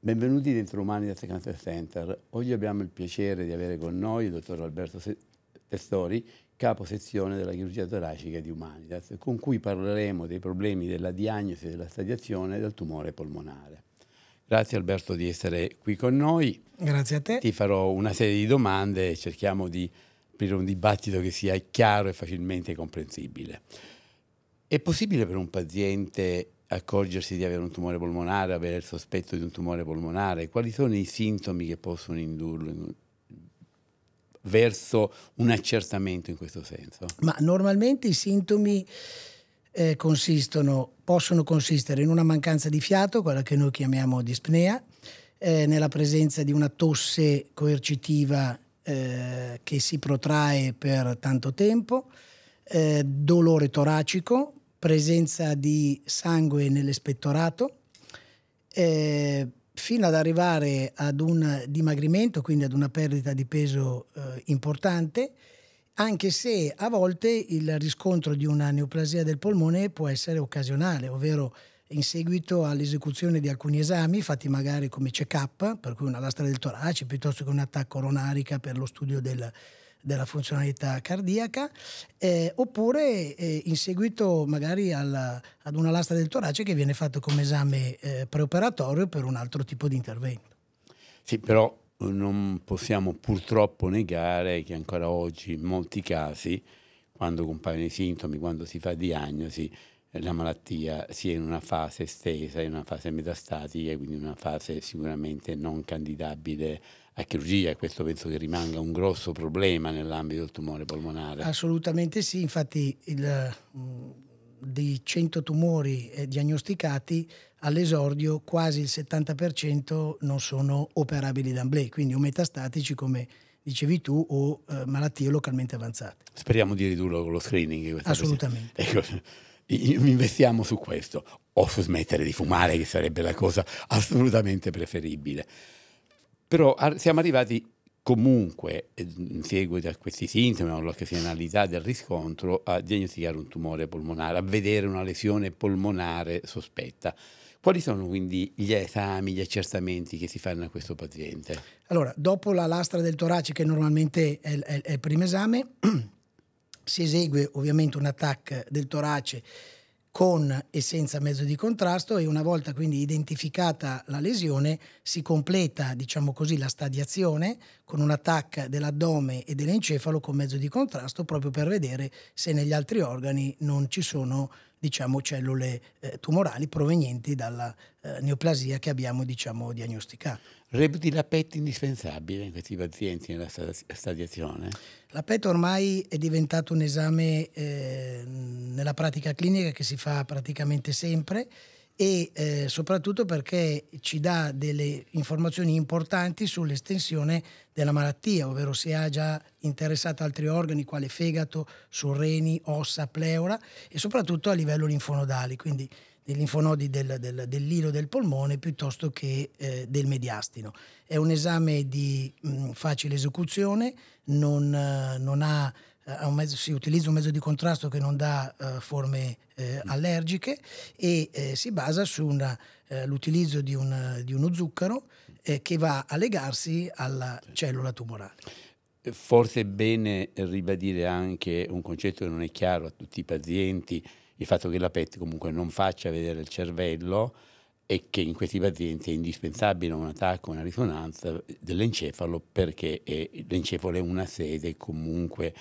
Benvenuti dentro Umani Cancer Center. Oggi abbiamo il piacere di avere con noi il dottor Alberto Testori, capo sezione della chirurgia toracica di Humanitas, con cui parleremo dei problemi della diagnosi e della stadiazione del tumore polmonare. Grazie Alberto di essere qui con noi. Grazie a te. Ti farò una serie di domande e cerchiamo di aprire un dibattito che sia chiaro e facilmente comprensibile. È possibile per un paziente accorgersi di avere un tumore polmonare, avere il sospetto di un tumore polmonare? Quali sono i sintomi che possono indurlo verso un accertamento in questo senso? Ma normalmente i sintomi eh, consistono, possono consistere in una mancanza di fiato, quella che noi chiamiamo dispnea, eh, nella presenza di una tosse coercitiva eh, che si protrae per tanto tempo, eh, dolore toracico, presenza di sangue nell'espettorato, eh, fino ad arrivare ad un dimagrimento, quindi ad una perdita di peso eh, importante anche se a volte il riscontro di una neoplasia del polmone può essere occasionale, ovvero in seguito all'esecuzione di alcuni esami fatti magari come check-up, per cui una lastra del torace piuttosto che un'attacca coronarica per lo studio del, della funzionalità cardiaca, eh, oppure eh, in seguito magari alla, ad una lastra del torace che viene fatta come esame eh, preoperatorio per un altro tipo di intervento. Sì, però non possiamo purtroppo negare che ancora oggi in molti casi, quando compaiono i sintomi, quando si fa diagnosi, eh, la malattia sia in una fase estesa, in una fase metastatica, quindi in una fase sicuramente non candidabile a chirurgia questo penso che rimanga un grosso problema nell'ambito del tumore polmonare. Assolutamente sì, infatti il, mm, di 100 tumori eh, diagnosticati, all'esordio quasi il 70% non sono operabili d'amblè, quindi o metastatici come dicevi tu, o eh, malattie localmente avanzate. Speriamo di ridurlo con lo screening. Assolutamente. Ecco, investiamo su questo, o su smettere di fumare, che sarebbe la cosa assolutamente preferibile. Però ah, siamo arrivati comunque eh, in seguito a questi sintomi o all'occasionalità del riscontro a diagnosticare un tumore polmonare, a vedere una lesione polmonare sospetta. Quali sono quindi gli esami, gli accertamenti che si fanno a questo paziente? Allora, dopo la lastra del torace, che normalmente è, è, è il primo esame, si esegue ovviamente un attacco del torace con e senza mezzo di contrasto e una volta quindi identificata la lesione si completa diciamo così, la stadiazione con un attacco dell'addome e dell'encefalo con mezzo di contrasto proprio per vedere se negli altri organi non ci sono diciamo, cellule eh, tumorali provenienti dalla eh, neoplasia che abbiamo diciamo, diagnosticato. Reputi la PET indispensabile in questi pazienti nella stadiazione? La PET ormai è diventato un esame eh, nella pratica clinica che si fa praticamente sempre e eh, soprattutto perché ci dà delle informazioni importanti sull'estensione della malattia, ovvero se ha già interessato altri organi, quale fegato, surreni, ossa, pleura e soprattutto a livello linfonodale, quindi dei linfonodi del, del, dell'ilo del polmone piuttosto che eh, del mediastino. È un esame di mh, facile esecuzione, non, non ha eh, mezzo, si utilizza un mezzo di contrasto che non dà uh, forme uh, allergiche e uh, si basa sull'utilizzo di, di, uno zucchero che va a legarsi alla cellula tumorale. Forse è bene ribadire anche un concetto che non è chiaro a tutti i pazienti, il fatto che la PET comunque non faccia vedere il cervello, e che in questi pazienti è indispensabile un attacco, una risonanza dell'encefalo perché è, l'encefalo è una sede comunque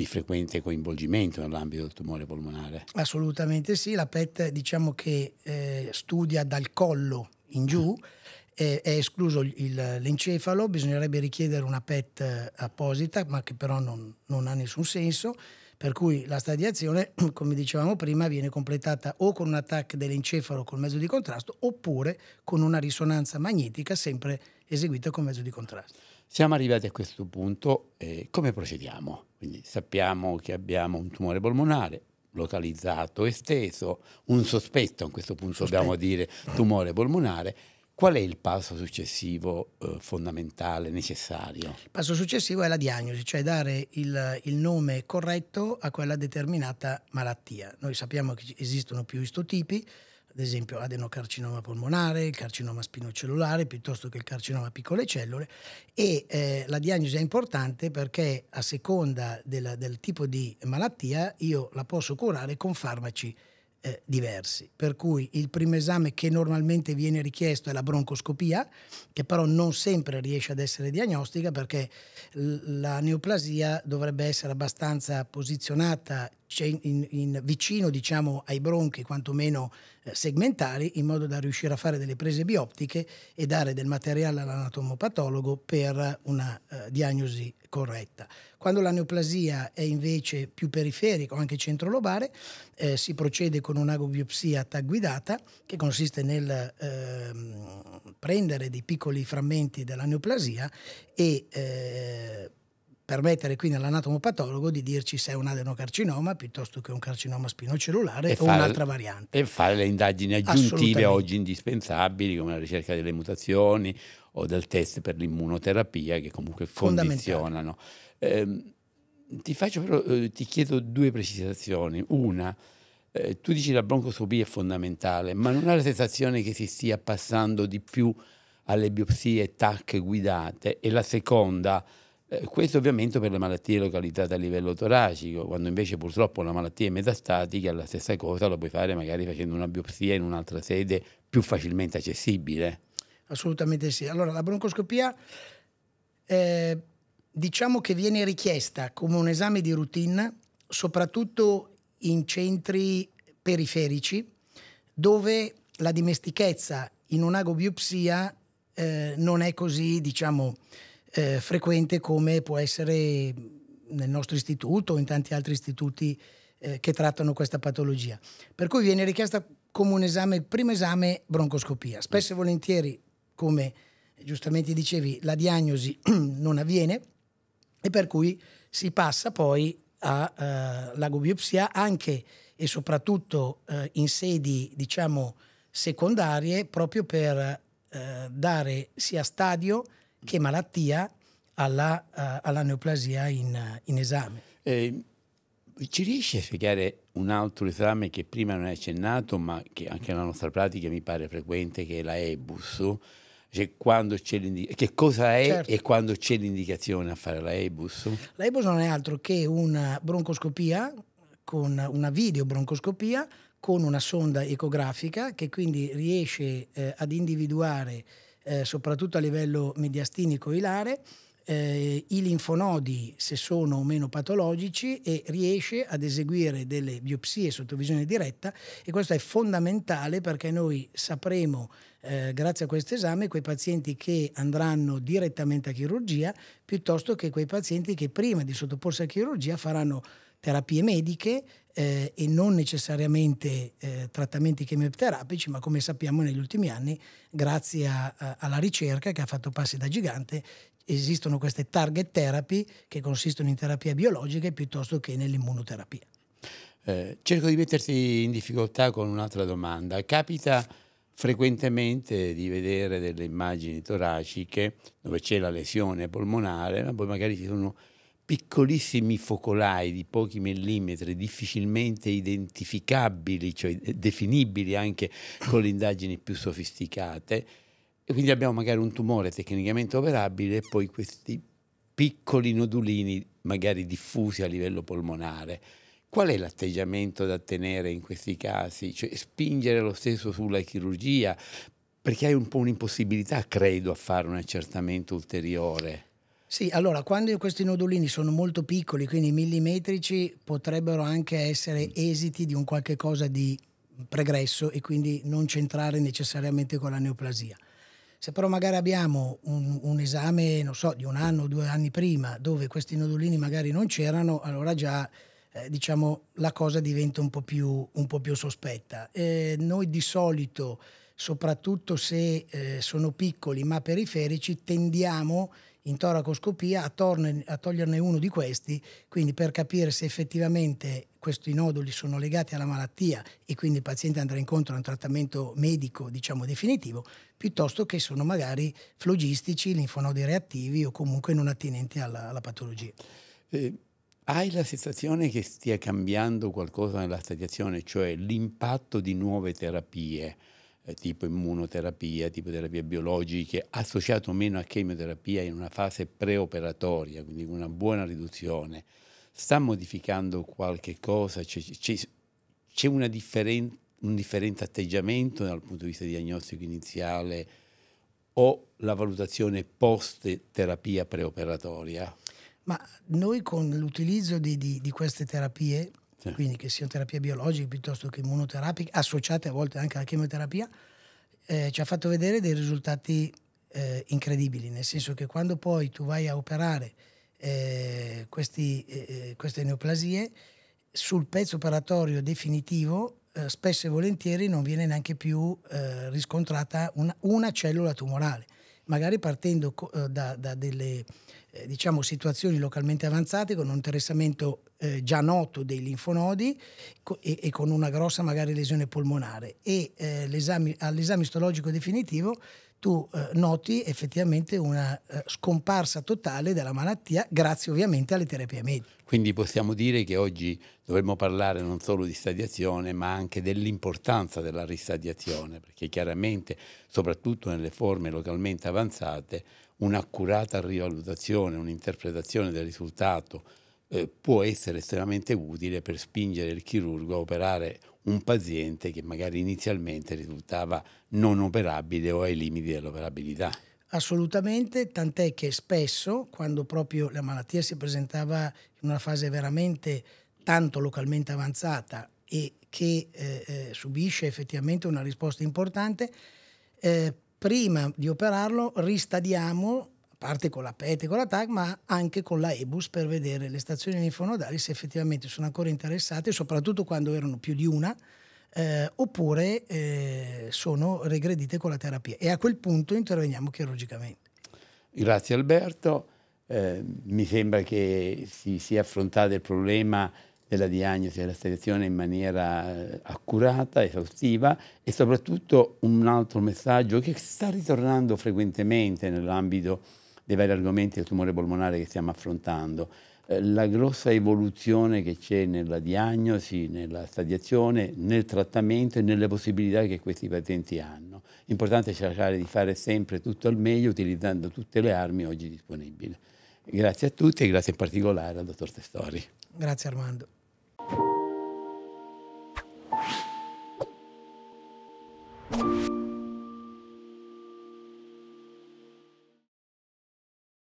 di frequente coinvolgimento nell'ambito del tumore polmonare. Assolutamente sì, la PET diciamo che eh, studia dal collo in giù, ah. eh, è escluso l'encefalo, bisognerebbe richiedere una PET apposita, ma che però non, non ha nessun senso, per cui la stadiazione, come dicevamo prima, viene completata o con un attacco dell'encefalo col mezzo di contrasto oppure con una risonanza magnetica sempre eseguita con mezzo di contrasto. Siamo arrivati a questo punto, eh, come procediamo? Quindi sappiamo che abbiamo un tumore polmonare localizzato, esteso, un sospetto, a questo punto sospetto. dobbiamo dire tumore polmonare. Qual è il passo successivo eh, fondamentale, necessario? Il passo successivo è la diagnosi, cioè dare il, il, nome corretto a quella determinata malattia. Noi sappiamo che esistono più istotipi, ad esempio adenocarcinoma polmonare, il carcinoma spinocellulare piuttosto che il carcinoma piccole cellule e eh, la diagnosi è importante perché a seconda della, del tipo di malattia io la posso curare con farmaci eh, diversi. Per cui il primo esame che normalmente viene richiesto è la broncoscopia, che però non sempre riesce ad essere diagnostica perché la neoplasia dovrebbe essere abbastanza posizionata in, in vicino diciamo, ai bronchi, quantomeno eh, segmentari, in modo da riuscire a fare delle prese bioptiche e dare del materiale all'anatomopatologo per una eh, diagnosi corretta. Quando la neoplasia è invece più periferica o anche centrolobare, eh, si procede con un'agobiopsia tag guidata che consiste nel ehm, prendere dei piccoli frammenti della neoplasia e eh, permettere quindi all'anatomopatologo di dirci se è un adenocarcinoma piuttosto che un carcinoma spinocellulare e o fare, un'altra variante. E fare le indagini aggiuntive oggi indispensabili come la ricerca delle mutazioni o del test per l'immunoterapia che comunque condizionano. Eh, ti, faccio però, eh, ti chiedo due precisazioni. Una, eh, tu dici la broncoscopia è fondamentale, ma non hai la sensazione che si stia passando di più alle biopsie TAC guidate? E la seconda, eh, questo ovviamente per le malattie localizzate a livello toracico, quando invece purtroppo la malattia è metastatica, la stessa cosa lo puoi fare magari facendo una biopsia in un'altra sede più facilmente accessibile. Assolutamente sì. Allora, la broncoscopia eh, diciamo che viene richiesta come un esame di routine, soprattutto in centri periferici, dove la dimestichezza in un'agobiopsia eh, non è così, diciamo, eh, frequente come può essere mm, nel nostro istituto o in tanti altri istituti eh, che trattano questa patologia. Per cui viene richiesta come un esame, il primo esame broncoscopia. Spesso e volentieri, come giustamente dicevi, la diagnosi non avviene e per cui si passa poi all'agobiopsia eh, anche e soprattutto eh, in sedi diciamo secondarie proprio per eh, dare sia stadio che malattia alla, uh, alla neoplasia in, in esame. Eh, ci riesci a spiegare un altro esame che prima non hai accennato, ma che anche nella nostra pratica mi pare frequente, che è la EBUS? Cioè, che cosa è certo. e quando c'è l'indicazione a fare la EBUS? La EBUS non è altro che una broncoscopia, con una videobroncoscopia con una sonda ecografica che quindi riesce eh, ad individuare eh, soprattutto a livello mediastinico-ilare, eh, i linfonodi se sono o meno patologici e riesce ad eseguire delle biopsie sotto visione diretta e questo è fondamentale perché noi sapremo eh, grazie a questo esame quei pazienti che andranno direttamente a chirurgia piuttosto che quei pazienti che prima di sottoporsi a chirurgia faranno terapie mediche eh, e non necessariamente eh, trattamenti chemioterapici, ma come sappiamo negli ultimi anni, grazie a, a, alla ricerca che ha fatto passi da gigante, esistono queste target therapy che consistono in terapie biologiche piuttosto che nell'immunoterapia. Eh, cerco di metterti in difficoltà con un'altra domanda. Capita frequentemente di vedere delle immagini toraciche dove c'è la lesione polmonare, ma poi magari ci sono piccolissimi focolai di pochi millimetri, difficilmente identificabili, cioè eh, definibili anche con le indagini più sofisticate. E quindi abbiamo magari un tumore tecnicamente operabile e poi questi piccoli nodulini magari diffusi a livello polmonare. Qual è l'atteggiamento da tenere in questi casi? Cioè spingere lo stesso sulla chirurgia, perché hai un po' un'impossibilità, credo, a fare un accertamento ulteriore. Sì, allora quando questi nodulini sono molto piccoli, quindi millimetrici, potrebbero anche essere esiti di un qualche cosa di pregresso e quindi non centrare necessariamente con la neoplasia. Se però magari abbiamo un, un esame, non so, di un anno o due anni prima, dove questi nodulini magari non c'erano, allora già eh, diciamo, la cosa diventa un po' più, un po più sospetta. Eh, noi di solito, soprattutto se eh, sono piccoli ma periferici, tendiamo a in toracoscopia a, torne, a toglierne uno di questi, quindi per capire se effettivamente questi noduli sono legati alla malattia e quindi il paziente andrà incontro a un trattamento medico, diciamo, definitivo, piuttosto che sono magari flogistici, linfonodi reattivi o comunque non attinenti alla, alla patologia. Eh, hai la sensazione che stia cambiando qualcosa nella stadiazione, cioè l'impatto di nuove terapie? eh, tipo immunoterapia, tipo terapie biologiche, associato meno a chemioterapia in una fase preoperatoria, quindi una buona riduzione, sta modificando qualche cosa? C'è, differen un differente atteggiamento dal punto di vista diagnostico iniziale o la valutazione post-terapia preoperatoria? Ma noi con l'utilizzo di, di, di, queste terapie sì. quindi che siano terapie biologiche piuttosto che immunoterapiche, associate a volte anche alla chemioterapia, eh, ci ha fatto vedere dei risultati eh, incredibili, nel senso che quando poi tu vai a operare eh, questi, eh, eh, queste neoplasie, sul pezzo operatorio definitivo eh, spesso e volentieri non viene neanche più riscontrata una, una cellula tumorale magari partendo eh, da, da delle eh, diciamo, situazioni localmente avanzate con un interessamento eh, già noto dei linfonodi e, e, con una grossa magari lesione polmonare e eh, all'esame istologico definitivo tu eh, noti effettivamente una eh, scomparsa totale della malattia grazie ovviamente alle terapie mediche. Quindi possiamo dire che oggi dovremmo parlare non solo di stadiazione ma anche dell'importanza della ristadiazione perché chiaramente soprattutto nelle forme localmente avanzate un'accurata rivalutazione, un'interpretazione del risultato eh, può essere estremamente utile per spingere il chirurgo a operare un paziente che magari inizialmente risultava non operabile o ai limiti dell'operabilità. Assolutamente, tant'è che spesso, quando proprio la malattia si presentava in una fase veramente tanto localmente avanzata e che eh, eh subisce effettivamente una risposta importante, eh, prima di operarlo ristadiamo parte con la PET e con la TAG, ma anche con la EBUS per vedere le stazioni unifonodali se effettivamente sono ancora interessate, soprattutto quando erano più di una, eh, oppure eh, sono regredite con la terapia. E a quel punto interveniamo chirurgicamente. Grazie Alberto. Eh, mi sembra che si sia affrontato il problema della diagnosi e della selezione in maniera eh, accurata, esaustiva e soprattutto un altro messaggio che sta ritornando frequentemente nell'ambito dei vari argomenti del tumore polmonare che stiamo affrontando. Eh, la grossa evoluzione che c'è nella diagnosi, nella stadiazione, nel trattamento e nelle possibilità che questi pazienti hanno. L'importante è cercare di fare sempre tutto al meglio utilizzando tutte le armi oggi disponibili. Grazie a tutti e grazie in particolare al dottor Testori. Grazie Armando. Thank you.